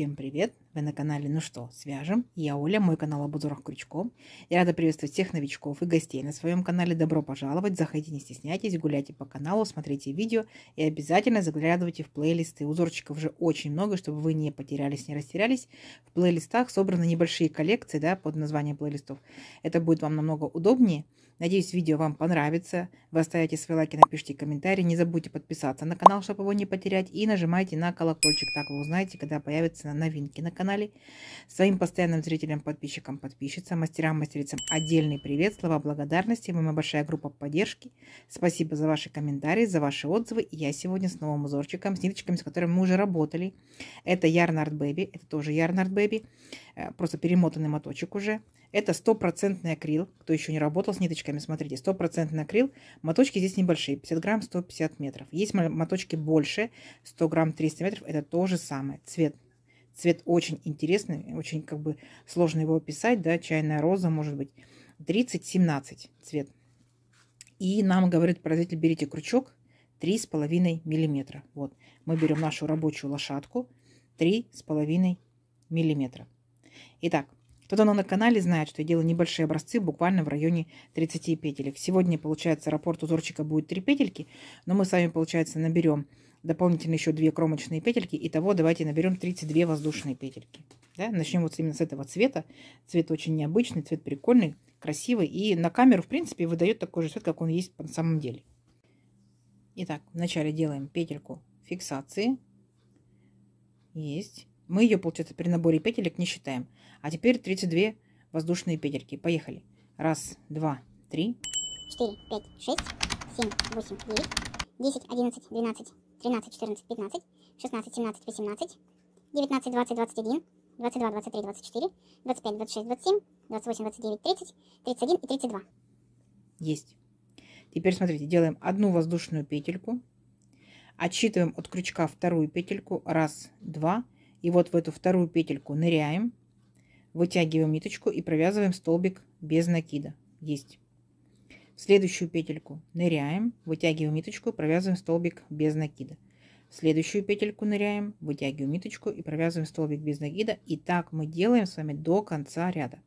Всем привет! Вы на канале «Ну что, свяжем?» Я Оля, мой канал о бузорах крючком. Я рада приветствовать всех новичков и гостей на своем канале. Добро пожаловать! Заходите, не стесняйтесь, гуляйте по каналу, смотрите видео и обязательно заглядывайте в плейлисты. Узорчиков уже очень много, чтобы вы не потерялись, не растерялись. В плейлистах собраны небольшие коллекции да, под названием плейлистов. Это будет вам намного удобнее. Надеюсь, видео вам понравится. Вы оставите свои лайки, напишите комментарий. Не забудьте подписаться на канал, чтобы его не потерять. И нажимайте на колокольчик. Так вы узнаете, когда появятся новинки на канале. Своим постоянным зрителям, подписчикам, подписчицам, мастерам, мастерицам отдельный привет, слова благодарности. Мы большая группа поддержки. Спасибо за ваши комментарии, за ваши отзывы. И я сегодня с новым узорчиком, с ниточками, с которыми мы уже работали. Это Ярнард Бэби. Это тоже Ярнард Бэби. Э, просто перемотанный моточек уже. Это стопроцентный акрил. Кто еще не работал с ниточками, смотрите, стопроцентный акрил. Моточки здесь небольшие, 50 грамм, 150 метров. Есть моточки больше, 100 грамм, 300 метров. Это то же самое. Цвет Цвет очень интересный, очень как бы сложно его описать, да, чайная роза, может быть, 30-17 цвет. И нам говорит производитель, берите крючок 3,5 миллиметра. Вот, мы берем нашу рабочую лошадку 3,5 миллиметра. Итак, кто то на канале знает, что я делаю небольшие образцы буквально в районе 30 петелек. Сегодня, получается, раппорт узорчика будет 3 петельки, но мы с вами, получается, наберем дополнительно еще 2 кромочные петельки. Итого давайте наберем 32 воздушные петельки. Да? Начнем вот именно с этого цвета. Цвет очень необычный, цвет прикольный, красивый. И на камеру, в принципе, выдает такой же цвет, как он есть на самом деле. Итак, вначале делаем петельку фиксации. Есть. Мы ее, получается, при наборе петелек не считаем. А теперь 32 воздушные петельки. Поехали. Раз, два, три. Четыре, пять, шесть, семь, восемь, девять, десять, одиннадцать, двенадцать, тринадцать, четырнадцать, пятнадцать, шестнадцать, семнадцать, восемнадцать, девятнадцать, двадцать, двадцать один, 22, 23, 24, 25, 26, 27, 28, 29, 30, 31 и 32. Есть. Теперь смотрите, делаем одну воздушную петельку, отсчитываем от крючка вторую петельку, раз, два, три и вот в эту вторую петельку ныряем, вытягиваем ниточку и провязываем столбик без накида. Есть. В следующую петельку ныряем, вытягиваем ниточку провязываем столбик без накида. В следующую петельку ныряем, вытягиваем ниточку и провязываем столбик без накида. И так мы делаем с вами до конца ряда.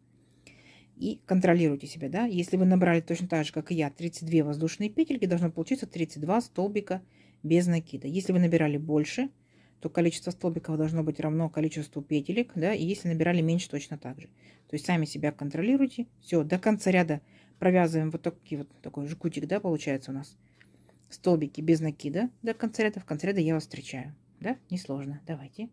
И контролируйте себя, да. Если вы набрали точно так же, как и я, 32 воздушные петельки, должно получиться 32 столбика без накида. Если вы набирали больше – то количество столбиков должно быть равно количеству петелек, да, и если набирали меньше, точно так же. То есть сами себя контролируйте. Все, до конца ряда провязываем вот такие вот такой жгутик, да, получается у нас. Столбики без накида до конца ряда. В конце ряда я вас встречаю. Да, несложно. Давайте.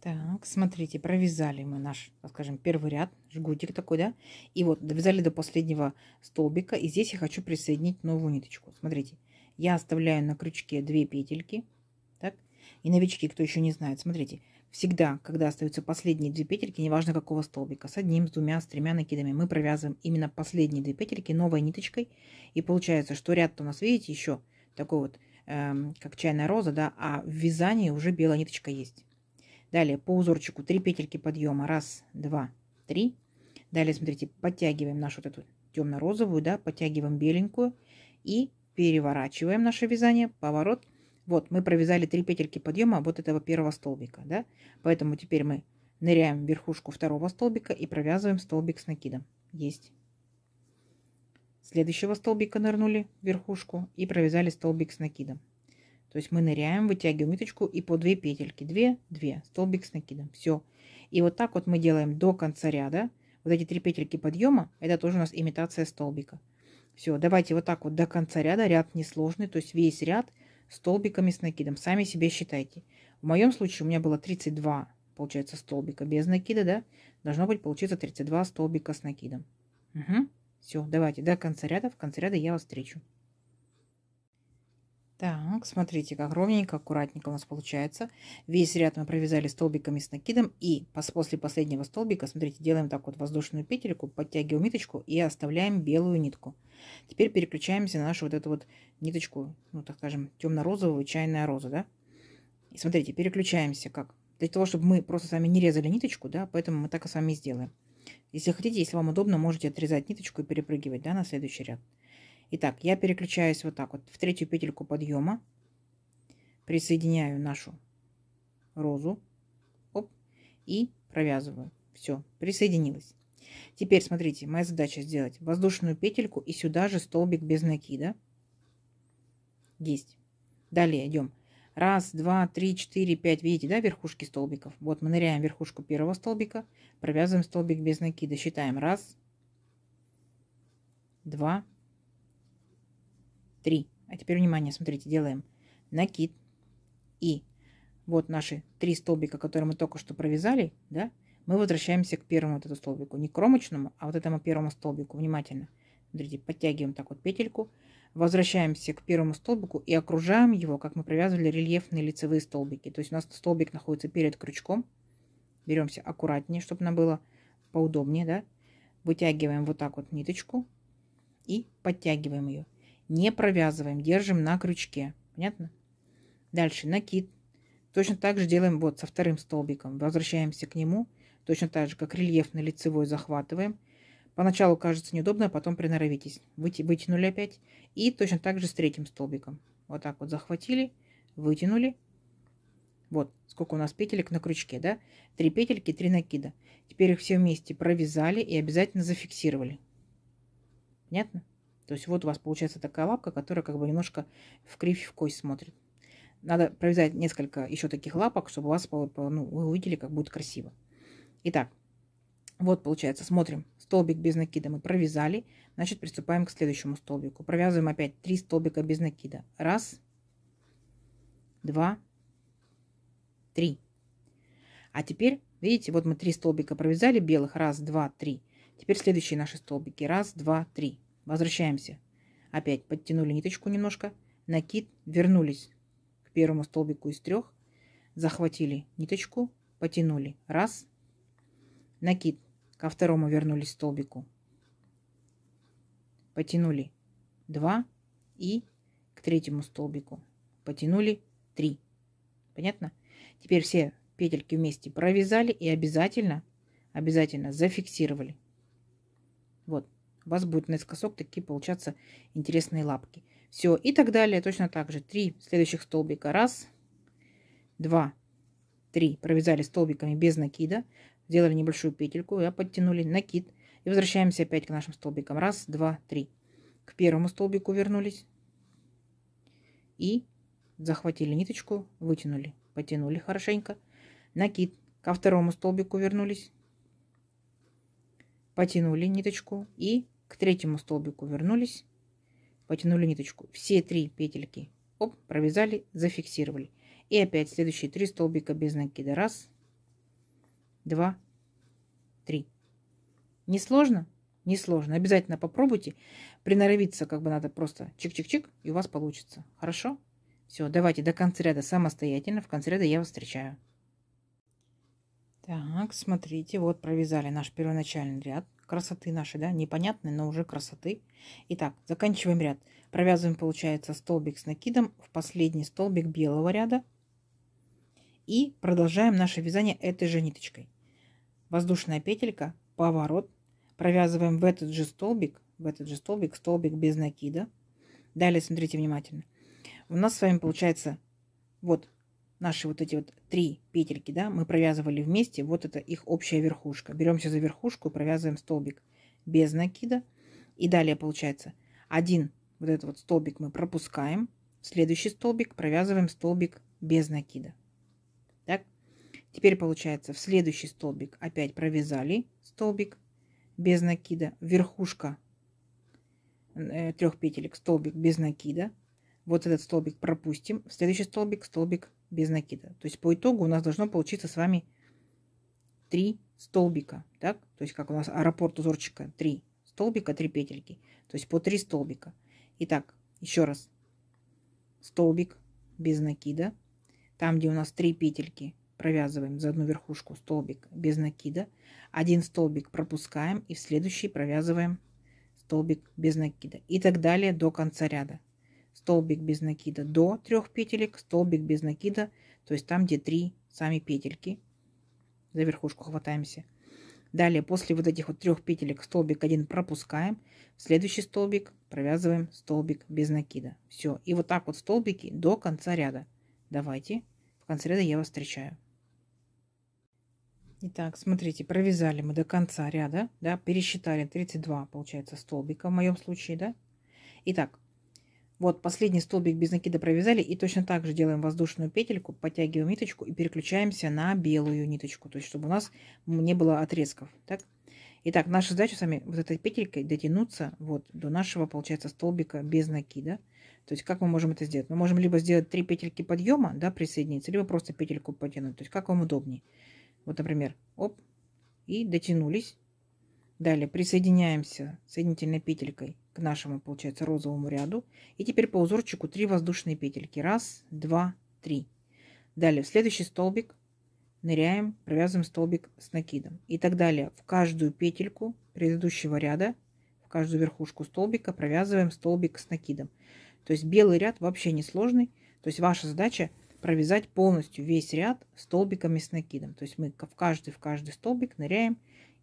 Так, смотрите, провязали мы наш, скажем, первый ряд, жгутик такой, да? И вот довязали до последнего столбика. И здесь я хочу присоединить новую ниточку. Смотрите, я оставляю на крючке 2 петельки. И новички, кто еще не знает, смотрите, всегда, когда остаются последние две петельки, неважно какого столбика, с одним, с двумя, с тремя накидами, мы провязываем именно последние две петельки новой ниточкой. И получается, что ряд у нас, видите, еще такой вот, эм, как чайная роза, да, а в вязании уже белая ниточка есть. Далее по узорчику 3 петельки подъема. Раз, два, три. Далее, смотрите, подтягиваем нашу вот эту темно-розовую, да, подтягиваем беленькую и переворачиваем наше вязание, поворот вот, мы провязали 3 петельки подъема вот этого первого столбика, да. Поэтому теперь мы ныряем в верхушку второго столбика и провязываем столбик с накидом. Есть. Следующего столбика нырнули в верхушку и провязали столбик с накидом. То есть мы ныряем, вытягиваем ниточку и по 2 петельки. 2, 2, столбик с накидом. Все. И вот так вот мы делаем до конца ряда. Вот эти 3 петельки подъема, это тоже у нас имитация столбика. Все, давайте вот так вот до конца ряда. Ряд несложный, то есть весь ряд – столбиками с накидом. Сами себе считайте. В моем случае у меня было 32, получается, столбика без накида, да? Должно быть, получится 32 столбика с накидом. Угу. Все, давайте до конца ряда. В конце ряда я вас встречу. Так, смотрите, как ровненько, аккуратненько у нас получается. Весь ряд мы провязали столбиками с накидом. И после последнего столбика, смотрите, делаем так вот воздушную петельку, подтягиваем ниточку и оставляем белую нитку. Теперь переключаемся на нашу вот эту вот ниточку, ну, так скажем, темно-розовую, чайная роза, да. И смотрите, переключаемся как? Для того, чтобы мы просто с вами не резали ниточку, да, поэтому мы так и с вами сделаем. Если хотите, если вам удобно, можете отрезать ниточку и перепрыгивать, да, на следующий ряд. Итак, я переключаюсь вот так вот в третью петельку подъема, присоединяю нашу розу оп, и провязываю. Все, присоединилась. Теперь смотрите, моя задача сделать воздушную петельку и сюда же столбик без накида. Есть. Далее идем. Раз, два, три, четыре, пять. Видите, да, верхушки столбиков? Вот мы ныряем верхушку первого столбика, провязываем столбик без накида. Считаем. Раз, два, три. А теперь, внимание, смотрите, делаем накид. И вот наши три столбика, которые мы только что провязали, да, мы возвращаемся к первому вот этому столбику. Не к ромочному, а вот этому первому столбику. Внимательно. Смотрите, подтягиваем так вот петельку. Возвращаемся к первому столбику и окружаем его, как мы провязывали рельефные лицевые столбики. То есть у нас столбик находится перед крючком. Беремся аккуратнее, чтобы нам было поудобнее, да. Вытягиваем вот так вот ниточку и подтягиваем ее. Не провязываем, держим на крючке. Понятно? Дальше накид. Точно так же делаем вот со вторым столбиком. Возвращаемся к нему. Точно так же, как рельеф на лицевой захватываем. Поначалу кажется неудобно, а потом приноровитесь. Выти, вытянули опять. И точно так же с третьим столбиком. Вот так вот захватили, вытянули. Вот сколько у нас петелек на крючке, да? Три петельки, три накида. Теперь их все вместе провязали и обязательно зафиксировали. Понятно? То есть вот у вас получается такая лапка, которая как бы немножко в кривь, в кость смотрит. Надо провязать несколько еще таких лапок, чтобы у вас, ну, вы увидели, как будет красиво. Итак, вот получается, смотрим, столбик без накида мы провязали, значит приступаем к следующему столбику. Провязываем опять 3 столбика без накида. Раз, два, три. А теперь, видите, вот мы 3 столбика провязали белых. Раз, два, три. Теперь следующие наши столбики. Раз, два, три. Возвращаемся. Опять подтянули ниточку немножко. Накид вернулись к первому столбику из трех. Захватили ниточку, потянули. Раз. Накид. Ко второму вернулись столбику. Потянули. Два. И к третьему столбику. Потянули. Три. Понятно? Теперь все петельки вместе провязали и обязательно, обязательно зафиксировали. Вот у вас будет наискосок такие получаться интересные лапки. Все, и так далее. Точно так же. Три следующих столбика. Раз, два, три. Провязали столбиками без накида. Сделали небольшую петельку, я подтянули накид. И возвращаемся опять к нашим столбикам. Раз, два, три. К первому столбику вернулись. И захватили ниточку, вытянули, потянули хорошенько. Накид. Ко второму столбику вернулись. Потянули ниточку и к третьему столбику вернулись, потянули ниточку. Все три петельки оп, провязали, зафиксировали. И опять следующие три столбика без накида. Раз, два, три. Несложно? Несложно. Обязательно попробуйте. Приноровиться как бы надо просто чик-чик-чик, и у вас получится. Хорошо? Все, давайте до конца ряда самостоятельно. В конце ряда я вас встречаю. Так, смотрите, вот провязали наш первоначальный ряд красоты нашей, да, непонятной, но уже красоты. Итак, заканчиваем ряд. Провязываем, получается, столбик с накидом в последний столбик белого ряда. И продолжаем наше вязание этой же ниточкой. Воздушная петелька, поворот. Провязываем в этот же столбик, в этот же столбик, столбик без накида. Далее смотрите внимательно. У нас с вами получается вот наши вот эти вот три петельки, да, мы провязывали вместе, вот это их общая верхушка. Беремся за верхушку провязываем столбик без накида. И далее получается один вот этот вот столбик мы пропускаем, следующий столбик провязываем столбик без накида. Так, теперь получается в следующий столбик опять провязали столбик без накида, верхушка э, трех петелек столбик без накида. Вот этот столбик пропустим, следующий столбик, столбик без накида. То есть по итогу у нас должно получиться с вами 3 столбика. Так? То есть как у нас аэропорт узорчика 3 столбика, 3 петельки. То есть по 3 столбика. Итак, еще раз. Столбик без накида. Там, где у нас 3 петельки, провязываем за одну верхушку столбик без накида. Один столбик пропускаем и в следующий провязываем столбик без накида. И так далее до конца ряда столбик без накида до трех петелек, столбик без накида, то есть там, где три сами петельки. За верхушку хватаемся. Далее, после вот этих вот трех петелек столбик один пропускаем, в следующий столбик провязываем столбик без накида. Все. И вот так вот столбики до конца ряда. Давайте, в конце ряда я вас встречаю. Итак, смотрите, провязали мы до конца ряда, да, пересчитали 32, получается, столбика в моем случае, да. Итак, вот последний столбик без накида провязали и точно так же делаем воздушную петельку, подтягиваем ниточку и переключаемся на белую ниточку, то есть чтобы у нас не было отрезков. Так? Итак, наша задача с вами вот этой петелькой дотянуться вот до нашего, получается, столбика без накида. То есть как мы можем это сделать? Мы можем либо сделать три петельки подъема, да, присоединиться, либо просто петельку потянуть. То есть как вам удобнее. Вот, например, оп, и дотянулись Далее присоединяемся соединительной петелькой к нашему, получается, розовому ряду. И теперь по узорчику 3 воздушные петельки. Раз, два, три. Далее в следующий столбик ныряем, провязываем столбик с накидом. И так далее в каждую петельку предыдущего ряда, в каждую верхушку столбика провязываем столбик с накидом. То есть белый ряд вообще не сложный. То есть ваша задача провязать полностью весь ряд столбиками с накидом. То есть мы в каждый, в каждый столбик ныряем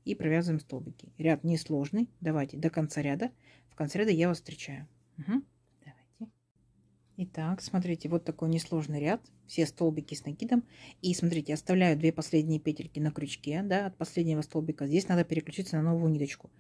и провязываем столбики. Ряд несложный. Давайте до конца ряда. В конце ряда я вас встречаю. Угу. Давайте. Итак, смотрите, вот такой несложный ряд. Все столбики с накидом. И смотрите, оставляю две последние петельки на крючке, да, от последнего столбика. Здесь надо переключиться на новую ниточку.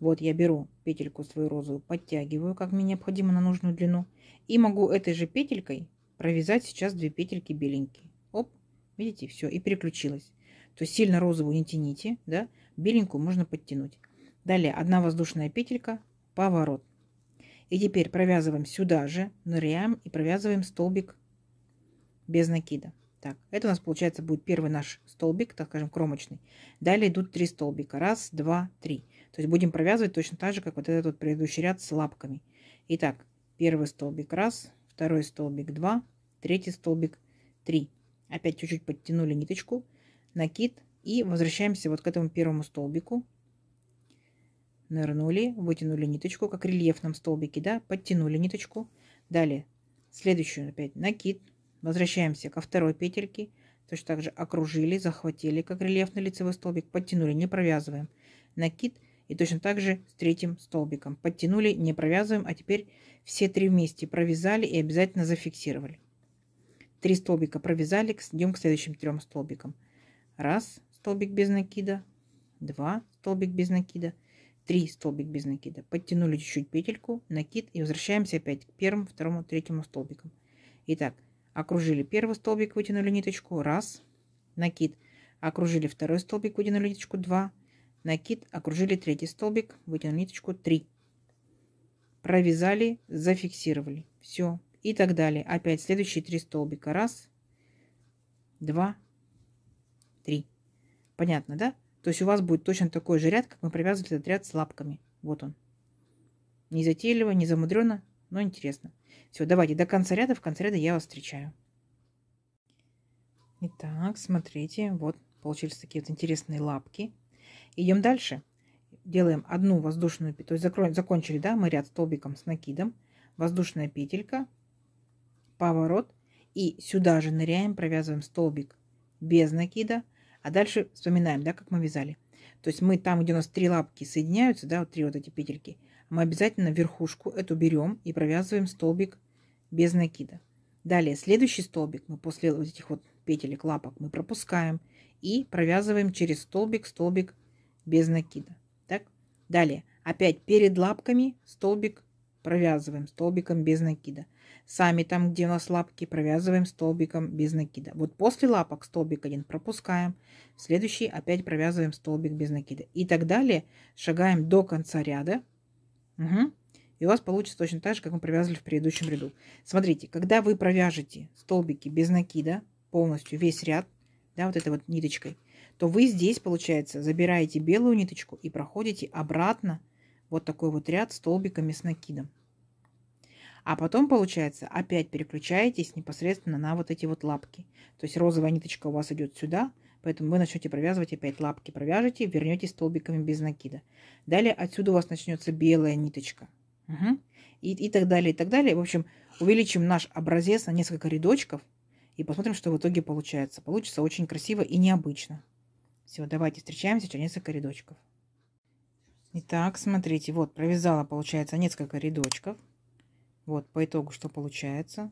Вот я беру петельку свою розовую, подтягиваю, как мне необходимо, на нужную длину. И могу этой же петелькой провязать сейчас две петельки беленькие. Оп, видите, все, и переключилась. То есть сильно розовую не тяните, да, Беленькую можно подтянуть. Далее одна воздушная петелька, поворот. И теперь провязываем сюда же, ныряем и провязываем столбик без накида. Так, это у нас получается будет первый наш столбик, так скажем, кромочный. Далее идут три столбика. Раз, два, три. То есть будем провязывать точно так же, как вот этот вот предыдущий ряд с лапками. Итак, первый столбик раз, второй столбик два, третий столбик три. Опять чуть-чуть подтянули ниточку, накид, и возвращаемся вот к этому первому столбику. Нырнули, вытянули ниточку, как в рельефном столбике, да, подтянули ниточку. Далее, следующую опять накид. Возвращаемся ко второй петельке. Точно так же окружили, захватили, как рельефный лицевой столбик, подтянули, не провязываем. Накид и точно так же с третьим столбиком. Подтянули, не провязываем, а теперь все три вместе провязали и обязательно зафиксировали. Три столбика провязали, идем к следующим трем столбикам. Раз, столбик без накида, 2 столбик без накида, 3 столбик без накида. Подтянули чуть-чуть петельку, накид и возвращаемся опять к первому, второму, третьему столбикам. Итак, окружили первый столбик, вытянули ниточку, раз, накид, окружили второй столбик, вытянули ниточку, два, накид, окружили третий столбик, вытянули ниточку, три. Провязали, зафиксировали. Все. И так далее. Опять следующие три столбика. Раз, два, Понятно, да? То есть у вас будет точно такой же ряд, как мы привязывали этот ряд с лапками. Вот он. Не затейливо, не замудренно, но интересно. Все, давайте до конца ряда. В конце ряда я вас встречаю. Итак, смотрите, вот получились такие вот интересные лапки. Идем дальше. Делаем одну воздушную петлю. То есть закончили, да, мы ряд столбиком с накидом. Воздушная петелька, поворот. И сюда же ныряем, провязываем столбик без накида. А дальше вспоминаем, да, как мы вязали. То есть мы там, где у нас три лапки соединяются, да, вот три вот эти петельки, мы обязательно верхушку эту берем и провязываем столбик без накида. Далее, следующий столбик мы после вот этих вот петелек, лапок мы пропускаем и провязываем через столбик, столбик без накида. Так, далее, опять перед лапками столбик провязываем столбиком без накида. Сами там, где у нас лапки, провязываем столбиком без накида. Вот после лапок столбик один пропускаем, следующий опять провязываем столбик без накида. И так далее шагаем до конца ряда. Угу. И у вас получится точно так же, как мы провязывали в предыдущем ряду. Смотрите, когда вы провяжете столбики без накида, полностью весь ряд, да, вот этой вот ниточкой, то вы здесь, получается, забираете белую ниточку и проходите обратно вот такой вот ряд столбиками с накидом. А потом, получается, опять переключаетесь непосредственно на вот эти вот лапки. То есть розовая ниточка у вас идет сюда, поэтому вы начнете провязывать опять лапки. Провяжете, вернетесь столбиками без накида. Далее отсюда у вас начнется белая ниточка. Угу. И, и так далее, и так далее. В общем, увеличим наш образец на несколько рядочков и посмотрим, что в итоге получается. Получится очень красиво и необычно. Все, давайте встречаемся через несколько рядочков. Итак, смотрите, вот провязала, получается, несколько рядочков. Вот по итогу что получается.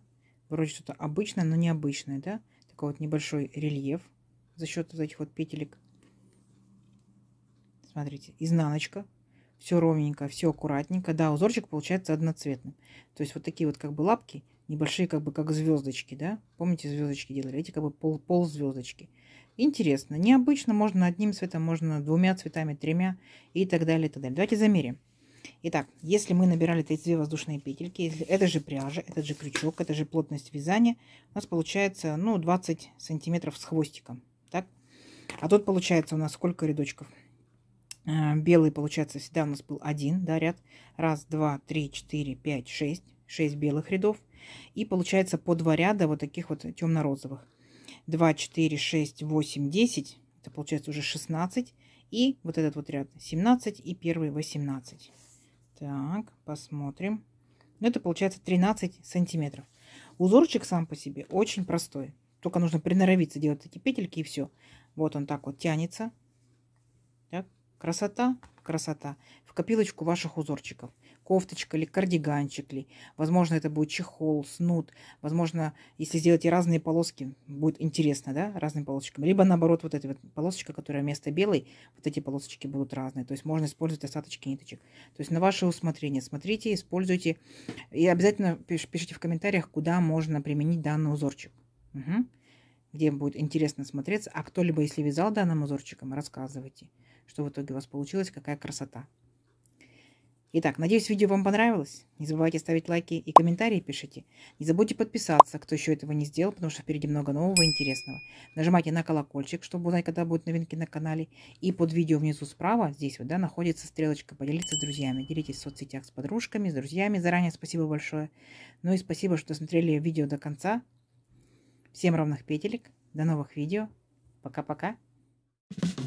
Вроде что-то обычное, но необычное, да? Такой вот небольшой рельеф за счет вот этих вот петелек. Смотрите, изнаночка. Все ровненько, все аккуратненько. Да, узорчик получается одноцветным. То есть вот такие вот как бы лапки, небольшие как бы как звездочки, да? Помните, звездочки делали? Эти как бы пол, пол звездочки. Интересно, необычно, можно одним цветом, можно двумя цветами, тремя и так далее, и так далее. Давайте замерим. Итак, если мы набирали 32 воздушные петельки, если это же пряжа, этот же крючок, это же плотность вязания, у нас получается, ну, 20 сантиметров с хвостиком, так? А тут получается у нас сколько рядочков? Э, белый, получается, всегда у нас был один, да, ряд. Раз, два, три, четыре, пять, шесть. Шесть белых рядов. И получается по два ряда вот таких вот темно-розовых. 2, 4, 6, 8, 10. Это получается уже 16. И вот этот вот ряд 17 и первый 18. Так, посмотрим. Ну, это получается 13 сантиметров. Узорчик сам по себе очень простой. Только нужно приноровиться, делать эти петельки и все. Вот он так вот тянется. Так, красота красота, в копилочку ваших узорчиков. Кофточка ли, кардиганчик ли. Возможно, это будет чехол, снуд. Возможно, если сделать разные полоски, будет интересно, да, разным полосочкам. Либо наоборот, вот эта вот полосочка, которая вместо белой, вот эти полосочки будут разные. То есть можно использовать остаточки ниточек. То есть на ваше усмотрение. Смотрите, используйте. И обязательно пишите в комментариях, куда можно применить данный узорчик. Угу где будет интересно смотреться. А кто-либо, если вязал данным узорчиком, рассказывайте что в итоге у вас получилось, какая красота. Итак, надеюсь, видео вам понравилось. Не забывайте ставить лайки и комментарии пишите. Не забудьте подписаться, кто еще этого не сделал, потому что впереди много нового и интересного. Нажимайте на колокольчик, чтобы узнать, когда будут новинки на канале. И под видео внизу справа, здесь вот, да, находится стрелочка «Поделиться с друзьями». Делитесь в соцсетях с подружками, с друзьями. Заранее спасибо большое. Ну и спасибо, что смотрели видео до конца. Всем ровных петелек. До новых видео. Пока-пока. Thank you.